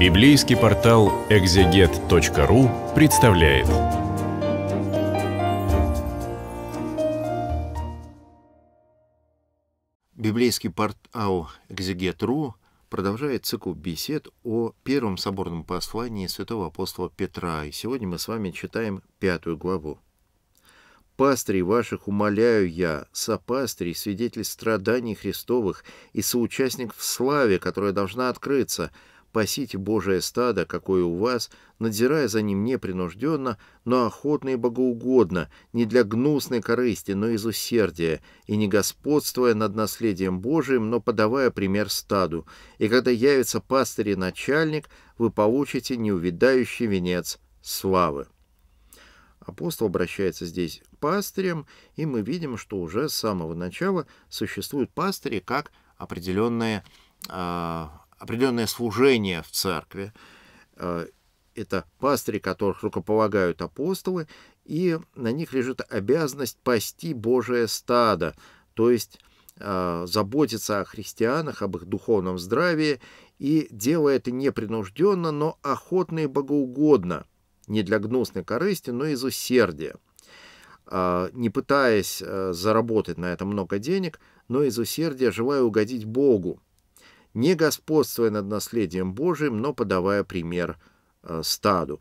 Библейский портал экзегет.ру представляет. Библейский портал экзегет.ру продолжает цикл бесед о первом соборном послании святого апостола Петра. И сегодня мы с вами читаем пятую главу. «Пастырей ваших умоляю я, сопастырей, свидетель страданий Христовых и соучастник в славе, которая должна открыться, Пасите Божие стадо, какое у вас, надзирая за ним непринужденно, но охотно и богоугодно, не для гнусной корысти, но из усердия, и не господствуя над наследием Божиим, но подавая пример стаду. И когда явится пастырь и начальник, вы получите неувидающий венец славы. Апостол обращается здесь к пастырям, и мы видим, что уже с самого начала существуют пастыри как определенные а, определенное служение в церкви. Э, это пастыри, которых рукополагают апостолы, и на них лежит обязанность пасти Божие стадо, то есть э, заботиться о христианах, об их духовном здравии, и делая это непринужденно, но охотно и богоугодно, не для гнусной корысти, но из усердия э, не пытаясь заработать на это много денег, но из усердия желая угодить Богу не господствуя над наследием Божиим, но подавая пример э, стаду.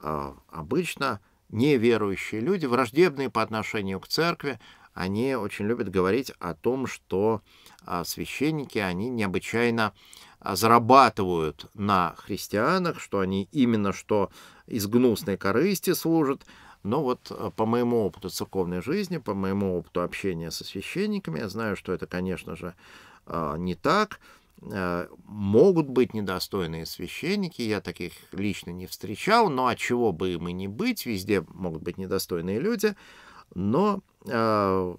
А, обычно неверующие люди, враждебные по отношению к церкви, они очень любят говорить о том, что а, священники, они необычайно а, зарабатывают на христианах, что они именно что из гнусной корысти служат. Но вот э, по моему опыту церковной жизни, по моему опыту общения со священниками, я знаю, что это, конечно же, не так. Э, могут быть недостойные священники, я таких лично не встречал, но от чего бы им и не быть, везде могут быть недостойные люди, но э,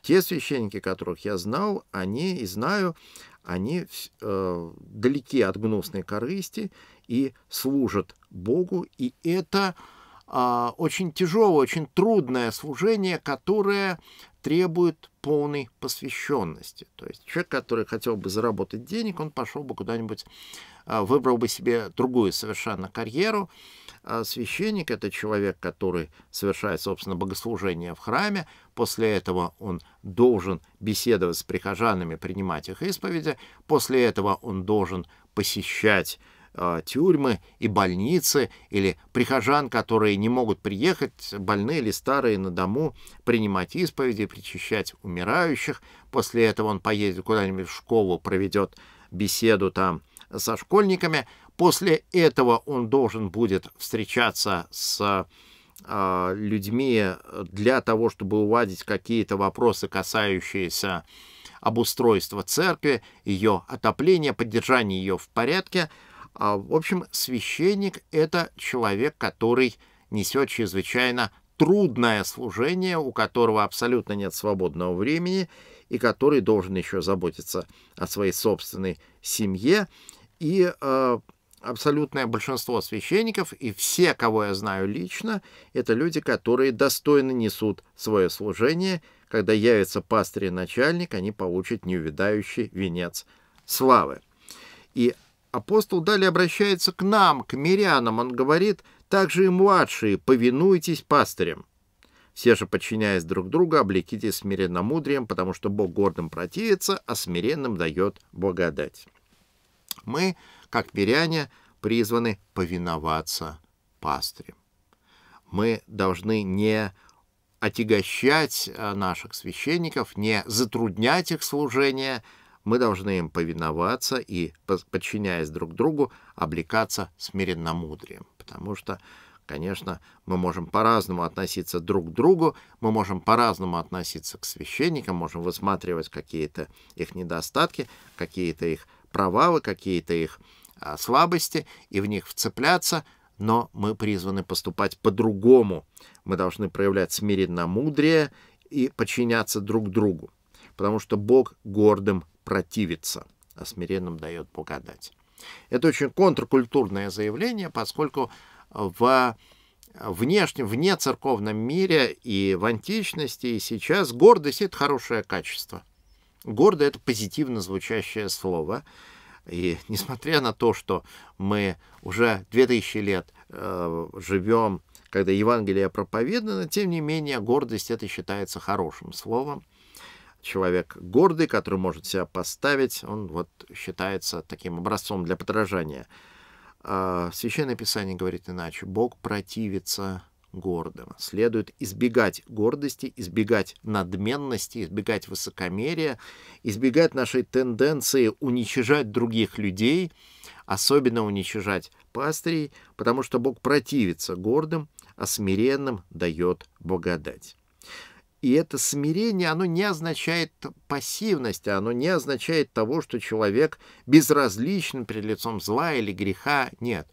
те священники, которых я знал, они и знаю, они э, далеки от гнусной корысти и служат Богу, и это э, очень тяжелое, очень трудное служение, которое требует полной посвященности. То есть человек, который хотел бы заработать денег, он пошел бы куда-нибудь, а, выбрал бы себе другую совершенно карьеру. А священник — это человек, который совершает, собственно, богослужение в храме. После этого он должен беседовать с прихожанами, принимать их исповеди. После этого он должен посещать Э, тюрьмы и больницы, или прихожан, которые не могут приехать, больные или старые на дому, принимать исповеди, причащать умирающих. После этого он поедет куда-нибудь в школу, проведет беседу там со школьниками. После этого он должен будет встречаться с э, людьми для того, чтобы уладить какие-то вопросы, касающиеся обустройства церкви, ее отопления, поддержания ее в порядке – а, в общем, священник — это человек, который несет чрезвычайно трудное служение, у которого абсолютно нет свободного времени и который должен еще заботиться о своей собственной семье. И э, абсолютное большинство священников и все, кого я знаю лично, это люди, которые достойно несут свое служение. Когда явится пастырь и начальник, они получат неувидающий венец славы. И апостол далее обращается к нам, к мирянам. Он говорит, также и младшие, повинуйтесь пастырям. Все же, подчиняясь друг другу, облекитесь смиренно смиренномудрием, потому что Бог гордым противится, а смиренным дает благодать. Мы, как миряне, призваны повиноваться пастырям. Мы должны не отягощать э, наших священников, не затруднять их служение – мы должны им повиноваться и, подчиняясь друг другу, облекаться смиренномудрием. Потому что, конечно, мы можем по-разному относиться друг к другу, мы можем по-разному относиться к священникам, можем высматривать какие-то их недостатки, какие-то их провалы, какие-то их а, слабости и в них вцепляться, но мы призваны поступать по-другому. Мы должны проявлять смиренно мудрее и подчиняться друг другу, потому что Бог гордым противиться, а смиренным дает погадать. Это очень контркультурное заявление, поскольку в внешнем, вне церковном мире и в античности, и сейчас гордость — это хорошее качество. Гордость это позитивно звучащее слово. И несмотря на то, что мы уже 2000 лет э, живем, когда Евангелие проповедано, тем не менее гордость это считается хорошим словом человек гордый, который может себя поставить, он вот считается таким образцом для подражания. А Священное Писание говорит иначе. Бог противится гордым. Следует избегать гордости, избегать надменности, избегать высокомерия, избегать нашей тенденции уничижать других людей, особенно уничижать пастырей, потому что Бог противится гордым, а смиренным дает благодать. И это смирение, оно не означает пассивности, а оно не означает того, что человек безразличен перед лицом зла или греха. Нет.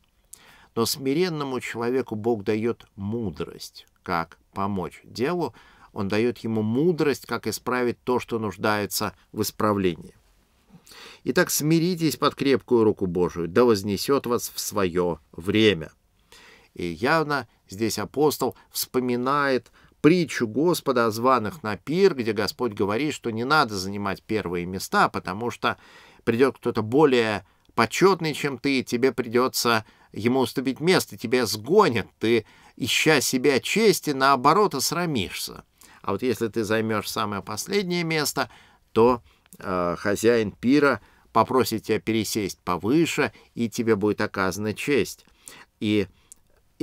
Но смиренному человеку Бог дает мудрость, как помочь делу. Он дает ему мудрость, как исправить то, что нуждается в исправлении. Итак, смиритесь под крепкую руку Божию, да вознесет вас в свое время. И явно здесь апостол вспоминает притчу Господа о званых на пир, где Господь говорит, что не надо занимать первые места, потому что придет кто-то более почетный, чем ты, и тебе придется ему уступить место, тебя сгонят, ты, ища себя чести, наоборот, осрамишься. А вот если ты займешь самое последнее место, то э, хозяин пира попросит тебя пересесть повыше, и тебе будет оказана честь. И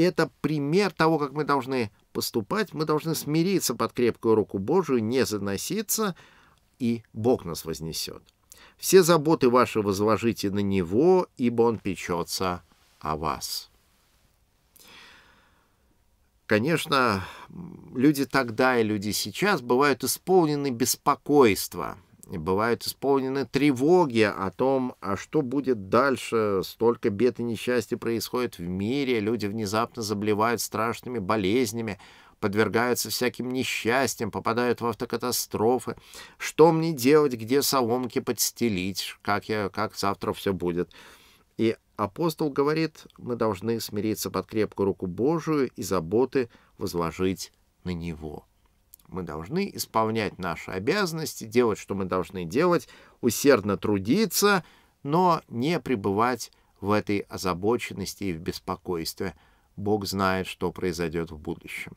это пример того, как мы должны поступать. Мы должны смириться под крепкую руку Божию, не заноситься, и Бог нас вознесет. Все заботы ваши возложите на Него, ибо Он печется о вас. Конечно, люди тогда и люди сейчас бывают исполнены беспокойства – бывают исполнены тревоги о том, а что будет дальше. Столько бед и несчастья происходит в мире, люди внезапно заболевают страшными болезнями, подвергаются всяким несчастьям, попадают в автокатастрофы. Что мне делать, где соломки подстелить, как, я, как завтра все будет. И апостол говорит, мы должны смириться под крепкую руку Божию и заботы возложить на Него. Мы должны исполнять наши обязанности, делать, что мы должны делать, усердно трудиться, но не пребывать в этой озабоченности и в беспокойстве. Бог знает, что произойдет в будущем.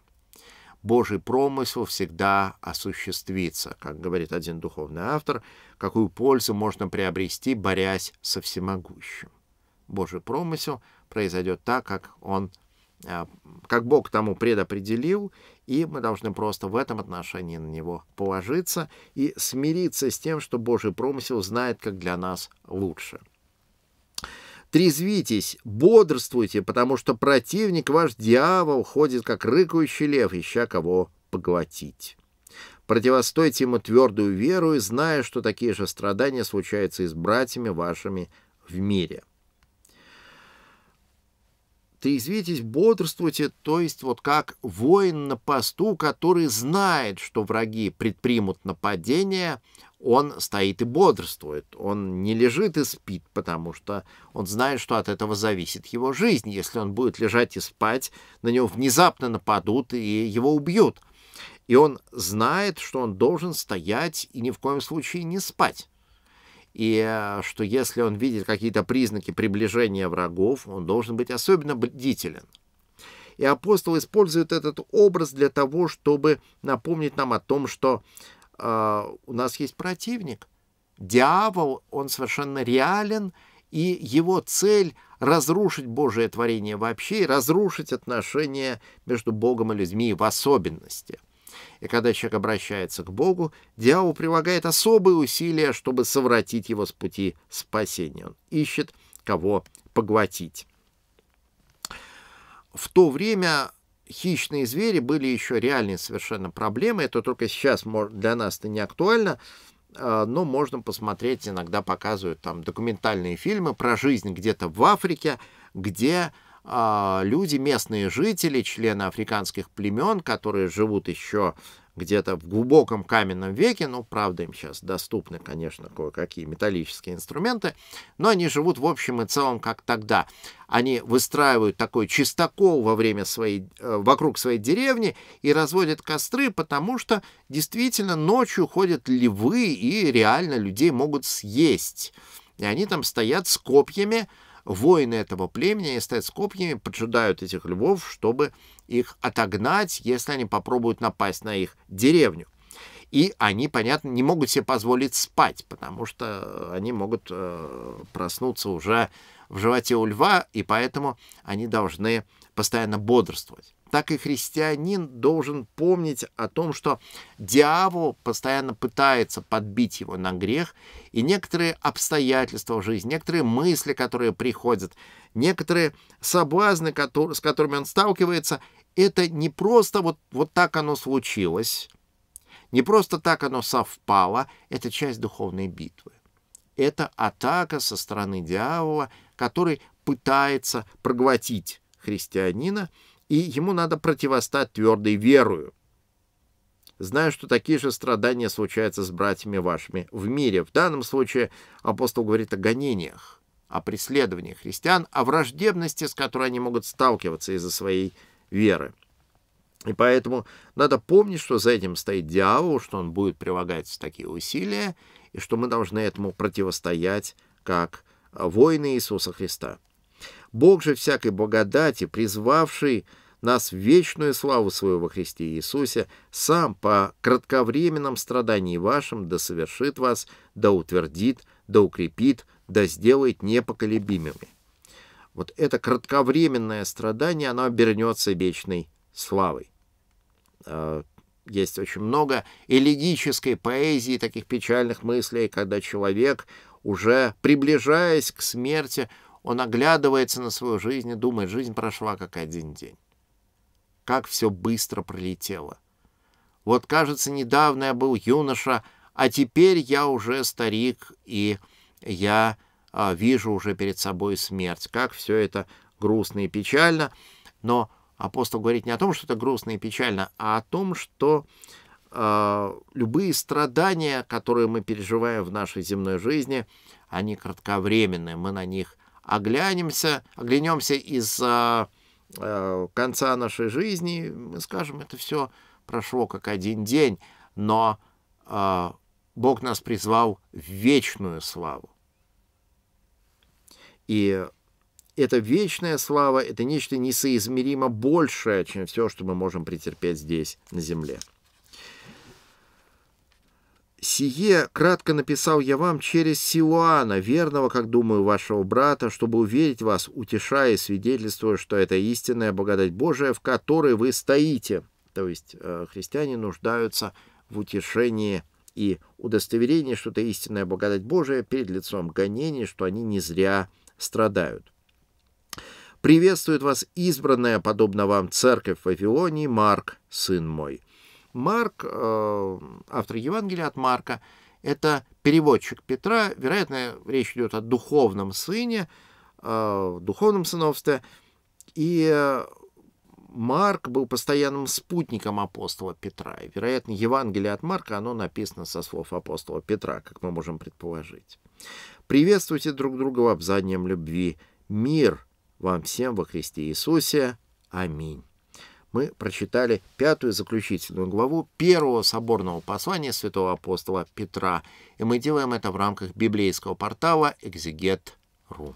Божий промысел всегда осуществится, как говорит один духовный автор, какую пользу можно приобрести, борясь со всемогущим. Божий промысел произойдет так, как он а, как Бог тому предопределил, и мы должны просто в этом отношении на него положиться и смириться с тем, что Божий промысел знает, как для нас лучше. Трезвитесь, бодрствуйте, потому что противник ваш дьявол ходит, как рыкающий лев, ища кого поглотить. Противостойте ему твердую веру и зная, что такие же страдания случаются и с братьями вашими в мире трезвитесь, бодрствуйте, то есть вот как воин на посту, который знает, что враги предпримут нападение, он стоит и бодрствует, он не лежит и спит, потому что он знает, что от этого зависит его жизнь. Если он будет лежать и спать, на него внезапно нападут и его убьют. И он знает, что он должен стоять и ни в коем случае не спать и э, что если он видит какие-то признаки приближения врагов, он должен быть особенно бдителен. И апостол использует этот образ для того, чтобы напомнить нам о том, что э, у нас есть противник. Дьявол, он совершенно реален, и его цель — разрушить Божие творение вообще и разрушить отношения между Богом и людьми в особенности — и когда человек обращается к Богу, дьявол прилагает особые усилия, чтобы совратить его с пути спасения. Он ищет, кого поглотить. В то время хищные звери были еще реальной совершенно проблемой. Это только сейчас для нас это не актуально, э, но можно посмотреть, иногда показывают там документальные фильмы про жизнь где-то в Африке, где а, люди, местные жители, члены африканских племен, которые живут еще где-то в глубоком каменном веке, ну, правда, им сейчас доступны, конечно, кое-какие металлические инструменты, но они живут в общем и целом как тогда. Они выстраивают такой чистокол во время своей, э, вокруг своей деревни и разводят костры, потому что действительно ночью ходят львы и реально людей могут съесть. И они там стоят с копьями, воины этого племени стоят с копьями, поджидают этих львов, чтобы их отогнать, если они попробуют напасть на их деревню. И они, понятно, не могут себе позволить спать, потому что э, они могут э, проснуться уже в животе у льва, и поэтому они должны постоянно бодрствовать так и христианин должен помнить о том, что дьявол постоянно пытается подбить его на грех, и некоторые обстоятельства в жизни, некоторые мысли, которые приходят, некоторые соблазны, с которыми он сталкивается, это не просто вот, вот так оно случилось, не просто так оно совпало, это часть духовной битвы. Это атака со стороны дьявола, который пытается проглотить христианина, и ему надо противостать твердой верою. Знаю, что такие же страдания случаются с братьями вашими в мире. В данном случае апостол говорит о гонениях, о преследовании христиан, о враждебности, с которой они могут сталкиваться из-за своей веры. И поэтому надо помнить, что за этим стоит дьявол, что он будет прилагать такие усилия, и что мы должны этому противостоять, как воины Иисуса Христа. Бог же всякой благодати, призвавший нас в вечную славу свою во Христе Иисусе, сам по кратковременном страдании вашим да совершит вас, да утвердит, да укрепит, да сделает непоколебимыми. Вот это кратковременное страдание, оно обернется вечной славой. А, есть очень много элегической поэзии, таких печальных мыслей, когда человек, уже приближаясь к смерти, он оглядывается на свою жизнь и думает, жизнь прошла как один день. Как все быстро пролетело. Вот, кажется, недавно я был юноша, а теперь я уже старик, и я а, вижу уже перед собой смерть. Как все это грустно и печально. Но апостол говорит не о том, что это грустно и печально, а о том, что э, любые страдания, которые мы переживаем в нашей земной жизни, они кратковременные, мы на них оглянемся, оглянемся из э, э, конца нашей жизни, мы скажем, это все прошло как один день, но э, Бог нас призвал в вечную славу. И эта вечная слава — это нечто несоизмеримо большее, чем все, что мы можем претерпеть здесь, на земле. Сие кратко написал я вам через Силуана, верного, как думаю, вашего брата, чтобы уверить вас, утешая и свидетельствуя, что это истинная благодать Божия, в которой вы стоите. То есть э, христиане нуждаются в утешении и удостоверении, что это истинная благодать Божия перед лицом гонений, что они не зря страдают. Приветствует вас избранная, подобно вам, церковь в Вавилонии, Марк, сын мой». Марк, э, автор Евангелия от Марка, это переводчик Петра. Вероятно, речь идет о духовном сыне, э, духовном сыновстве. И э, Марк был постоянным спутником апостола Петра. И, вероятно, Евангелие от Марка, оно написано со слов апостола Петра, как мы можем предположить. «Приветствуйте друг друга в обзанием любви. Мир вам всем во Христе Иисусе. Аминь» мы прочитали пятую заключительную главу первого соборного послания святого апостола Петра, и мы делаем это в рамках библейского портала «Экзегет.ру».